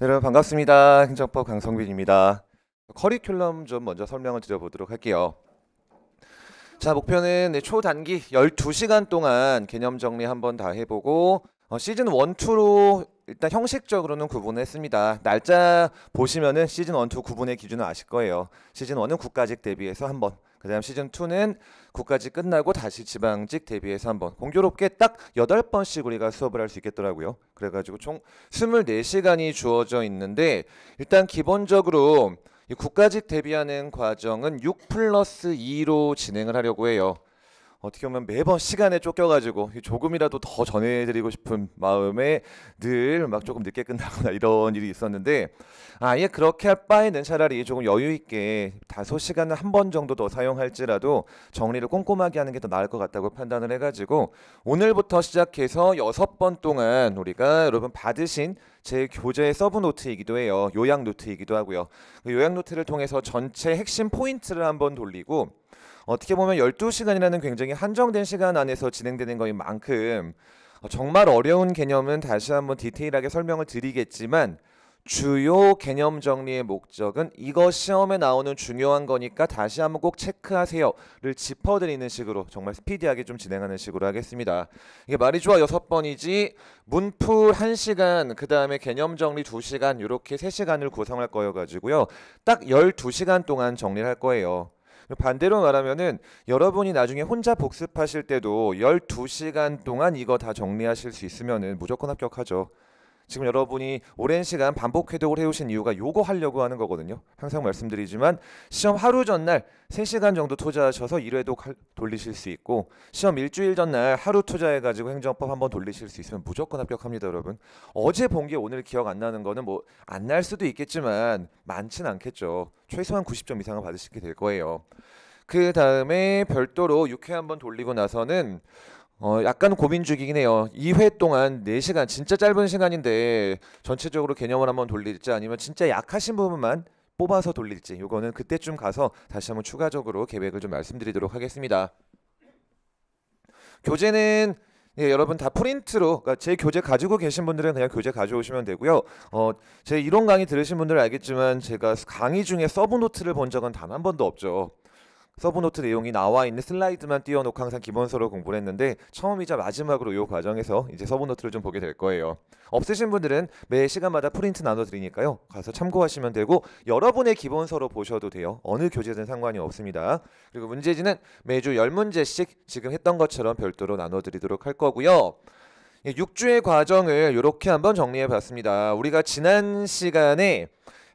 네, 여러분 반갑습니다. 행정법 강성빈입니다. 커리큘럼 좀 먼저 설명을 드려보도록 할게요. 자 목표는 네, 초단기 12시간 동안 개념 정리 한번 다 해보고 어, 시즌 1, 2로 일단 형식적으로는 구분 했습니다. 날짜 보시면은 시즌 1, 2 구분의 기준은 아실 거예요. 시즌 1은 국가직 대비해서 한번 그다음 시즌 2는 국가지 끝나고 다시 지방직 대비해서 한번 공교롭게 딱 8번씩 우리가 수업을 할 수 있겠더라고요. 그래가지고 총 24시간이 주어져 있는데 일단 기본적으로 국가직 대비하는 과정은 6 플러스 2로 진행을 하려고 해요. 어떻게 보면 매번 시간에 쫓겨가지고 조금이라도 더 전해드리고 싶은 마음에 늘막 조금 늦게 끝나거나 이런 일이 있었는데 아, 아예 그렇게 할 바에는 차라리 조금 여유 있게 다소 시간을 한 번 정도 더 사용할지라도 정리를 꼼꼼하게 하는 게 더 나을 것 같다고 판단을 해가지고 오늘부터 시작해서 여섯 번 동안 우리가 여러분 받으신 제 교재의 서브 노트이기도 해요. 요약 노트이기도 하고요. 그 요약 노트를 통해서 전체 핵심 포인트를 한번 돌리고 어떻게 보면 12시간이라는 굉장히 한정된 시간 안에서 진행되는 거인 만큼 어, 정말 어려운 개념은 다시 한번 디테일하게 설명을 드리겠지만 주요 개념 정리의 목적은 이거 시험에 나오는 중요한 거니까 다시 한번 꼭 체크하세요를 짚어드리는 식으로 정말 스피디하게 좀 진행하는 식으로 하겠습니다. 이게 말이 좋아 여섯 번이지 문풀 한시간그 다음에 개념 정리 두시간 이렇게 세시간을 구성할 거여가지고요. 딱1 2 시간 동안 정리를 할 거예요. 반대로 말하면은 여러분이 나중에 혼자 복습하실 때도 12시간 동안 이거 다 정리하실 수 있으면은 무조건 합격하죠. 지금 여러분이 오랜 시간 반복 회독을 해오신 이유가 요거 하려고 하는 거거든요. 항상 말씀드리지만 시험 하루 전날 3시간 정도 투자하셔서 1회독 돌리실 수 있고 시험 일주일 전날 하루 투자해가지고 행정법 한번 돌리실 수 있으면 무조건 합격합니다 여러분. 어제 본 게 오늘 기억 안 나는 거는 뭐 안 날 수도 있겠지만 많진 않겠죠. 최소한 90점 이상을 받으시게 될 거예요. 그 다음에 별도로 6회 한번 돌리고 나서는 어, 약간 고민 중이긴 해요. 2회 동안 4시간 진짜 짧은 시간인데 전체적으로 개념을 한번 돌릴지 아니면 진짜 약하신 부분만 뽑아서 돌릴지 요거는 그때쯤 가서 다시 한번 추가적으로 계획을 좀 말씀드리도록 하겠습니다. 교재는 예, 여러분 다 프린트로 그러니까 제 교재 가지고 계신 분들은 그냥 교재 가져오시면 되고요. 어, 제 이론 강의 들으신 분들은 알겠지만 제가 강의 중에 서브 노트를 본 적은 단 한 번도 없죠. 서브노트 내용이 나와 있는 슬라이드만 띄워놓고 항상 기본서로 공부를 했는데 처음이자 마지막으로 이 과정에서 이제 서브노트를 좀 보게 될 거예요. 없으신 분들은 매 시간마다 프린트 나눠드리니까요. 가서 참고하시면 되고 여러분의 기본서로 보셔도 돼요. 어느 교재든 상관이 없습니다. 그리고 문제지는 매주 10문제씩 지금 했던 것처럼 별도로 나눠드리도록 할 거고요. 6주의 예, 과정을 이렇게 한번 정리해 봤습니다. 우리가 지난 시간에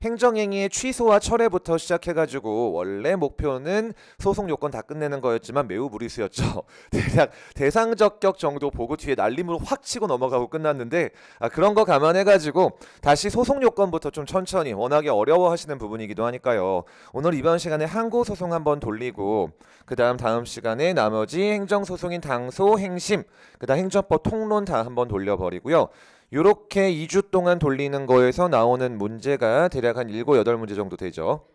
행정행위의 취소와 철회부터 시작해가지고 원래 목표는 소송 요건 다 끝내는 거였지만 매우 무리수였죠. 대략 대상 적격 정도 보고 뒤에 날림으로 확 치고 넘어가고 끝났는데 아, 그런 거 감안해가지고 다시 소송 요건부터 좀 천천히 워낙에 어려워하시는 부분이기도 하니까요. 오늘 이번 시간에 항고 소송 한번 돌리고 그 다음 다음 시간에 나머지 행정 소송인 당소 행심 그 다음 행정법 통론 다 한번 돌려버리고요. 이렇게 2주 동안 돌리는 거에서 나오는 문제가 대략 한 7, 8문제 정도 되죠.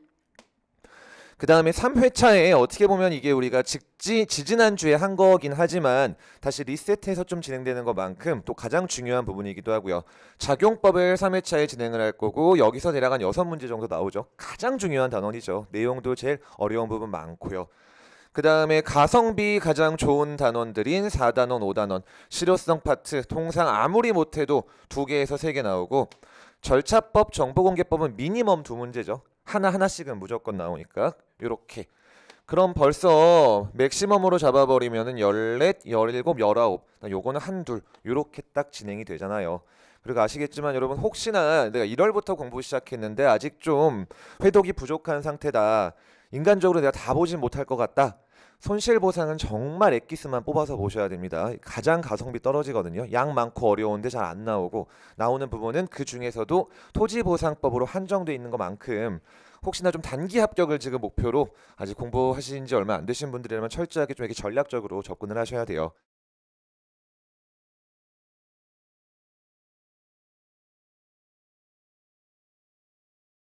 그 다음에 3회차에 어떻게 보면 이게 우리가 직지, 지지난주에 한 거긴 하지만 다시 리셋해서 좀 진행되는 것만큼 또 가장 중요한 부분이기도 하고요. 작용법을 3회차에 진행을 할 거고 여기서 대략 한 6문제 정도 나오죠. 가장 중요한 단원이죠. 내용도 제일 어려운 부분 많고요. 그 다음에 가성비 가장 좋은 단원들인 4단원, 5단원, 실효성 파트 통상 아무리 못해도 2 개에서 3개 나오고 절차법, 정보공개법은 미니멈 두 문제죠. 하나하나씩은 무조건 나오니까 이렇게 그럼 벌써 맥시멈으로 잡아버리면은 14, 17, 19 요거는 한둘 요렇게 딱 진행이 되잖아요. 그리고 아시겠지만 여러분 혹시나 내가 1월부터 공부 시작했는데 아직 좀 회독이 부족한 상태다. 인간적으로 내가 다 보진 못할 것 같다. 손실보상은 정말 엑기스만 뽑아서 보셔야 됩니다. 가장 가성비 떨어지거든요. 양 많고 어려운데 잘 안 나오고 나오는 부분은 그 중에서도 토지보상법으로 한정되어 있는 것만큼 혹시나 좀 단기 합격을 지금 목표로 아직 공부하신 지 얼마 안 되신 분들이라면 철저하게 좀 이렇게 전략적으로 접근을 하셔야 돼요.